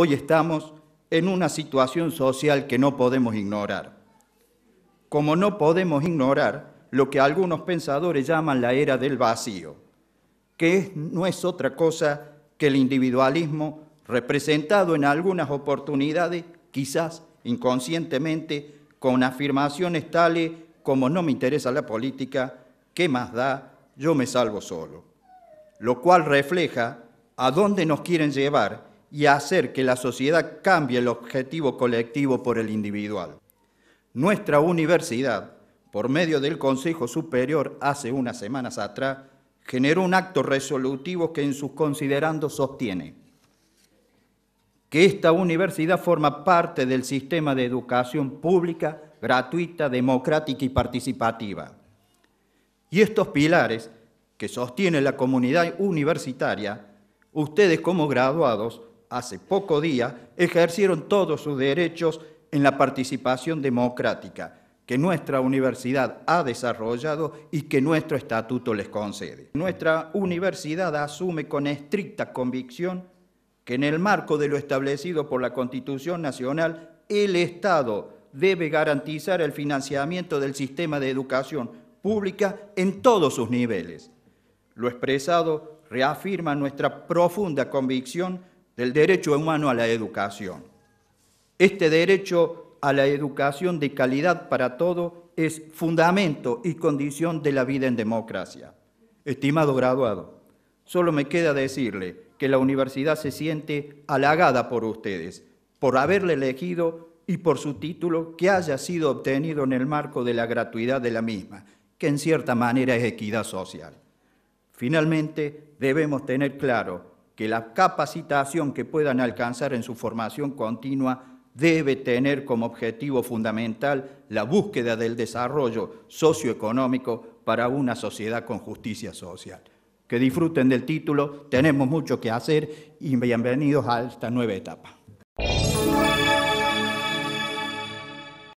hoy estamos en una situación social que no podemos ignorar. Como no podemos ignorar lo que algunos pensadores llaman la era del vacío, que no es otra cosa que el individualismo representado en algunas oportunidades, quizás inconscientemente, con afirmaciones tales como no me interesa la política, ¿qué más da? Yo me salvo solo. Lo cual refleja a dónde nos quieren llevar y hacer que la sociedad cambie el objetivo colectivo por el individual. Nuestra universidad, por medio del Consejo Superior, hace unas semanas atrás, generó un acto resolutivo que en sus considerandos sostiene que esta universidad forma parte del sistema de educación pública, gratuita, democrática y participativa. Y estos pilares que sostiene la comunidad universitaria, ustedes como graduados hace poco día, ejercieron todos sus derechos en la participación democrática que nuestra universidad ha desarrollado y que nuestro estatuto les concede. Nuestra universidad asume con estricta convicción que en el marco de lo establecido por la Constitución Nacional, el Estado debe garantizar el financiamiento del sistema de educación pública en todos sus niveles. Lo expresado reafirma nuestra profunda convicción del derecho humano a la educación. Este derecho a la educación de calidad para todos es fundamento y condición de la vida en democracia. Estimado graduado, solo me queda decirle que la universidad se siente halagada por ustedes, por haberle elegido y por su título que haya sido obtenido en el marco de la gratuidad de la misma, que en cierta manera es equidad social. Finalmente, debemos tener claro que la capacitación que puedan alcanzar en su formación continua debe tener como objetivo fundamental la búsqueda del desarrollo socioeconómico para una sociedad con justicia social. Que disfruten del título, tenemos mucho que hacer y bienvenidos a esta nueva etapa.